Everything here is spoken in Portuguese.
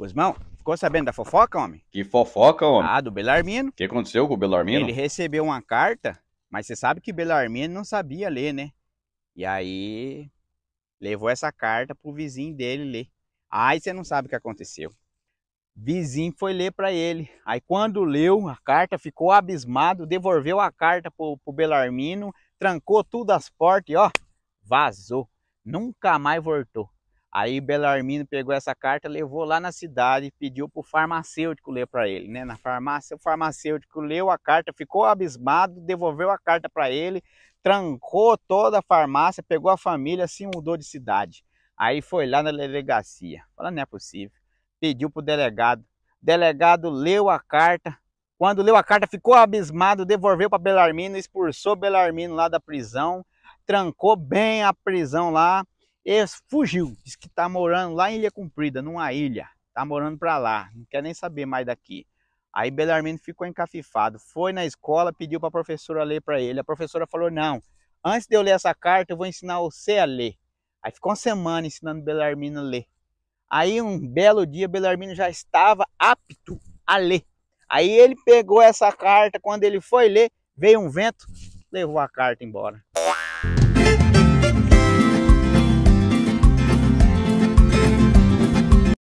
Guzmão, ficou sabendo da fofoca, homem? Que fofoca, homem? Ah, do Belarmino. O que aconteceu com o Belarmino? Ele recebeu uma carta, mas você sabe que Belarmino não sabia ler, né? E aí levou essa carta pro vizinho dele ler. Aí você não sabe o que aconteceu. Vizinho foi ler para ele. Aí quando leu a carta, ficou abismado, devolveu a carta pro, pro Belarmino, trancou tudo as portas e ó, vazou. Nunca mais voltou. Aí Belarmino pegou essa carta, levou lá na cidade e pediu para o farmacêutico ler para ele, né? Na farmácia, o farmacêutico leu a carta, ficou abismado, devolveu a carta para ele, trancou toda a farmácia, pegou a família, se assim mudou de cidade. Aí foi lá na delegacia, falando não é possível, pediu para o delegado. Delegado leu a carta, quando leu a carta ficou abismado, devolveu para Belarmino, expulsou Belarmino lá da prisão, trancou bem a prisão lá ele fugiu, disse que está morando lá em Ilha Comprida, numa ilha. Está morando para lá, não quer nem saber mais daqui. Aí Belarmino ficou encafifado, foi na escola, pediu para a professora ler para ele. A professora falou, não, antes de eu ler essa carta, eu vou ensinar você a ler. Aí ficou uma semana ensinando Belarmino a ler. Aí um belo dia, Belarmino já estava apto a ler. Aí ele pegou essa carta, quando ele foi ler, veio um vento, levou a carta embora.